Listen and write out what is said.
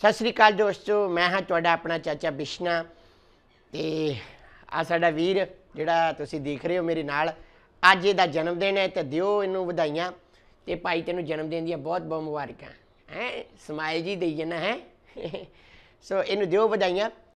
ਸਤਿ ਸ੍ਰੀ ਅਕਾਲ ਦੋਸਤੋ ਮੈਂ ਹਾਂ ਤੁਹਾਡਾ ਆਪਣਾ ਚਾਚਾ ਬਿਸ਼ਨਾ ਤੇ ਆ ਸਾਡਾ ਵੀਰ ਜਿਹੜਾ ਤੁਸੀਂ ਦੇਖ ਰਹੇ ਹੋ ਮੇਰੇ ਨਾਲ ਅੱਜ ਇਹਦਾ ਜਨਮ ਦਿਨ ਹੈ ਤੇ ਦਿਓ ਇਹਨੂੰ ਵਧਾਈਆਂ ਤੇ ਭਾਈ ਤੈਨੂੰ ਜਨਮ ਦਿਨ ਦੀਆਂ ਬਹੁਤ ਬਹੁਤ ਮੁਬਾਰਕਾਂ ਹੈ ਸਮਾਈ ਜੀ ਦੇਈ ਜਨਾ ਹੈ ਸੋ ਇਹਨੂੰ ਦਿਓ ਵਧਾਈਆਂ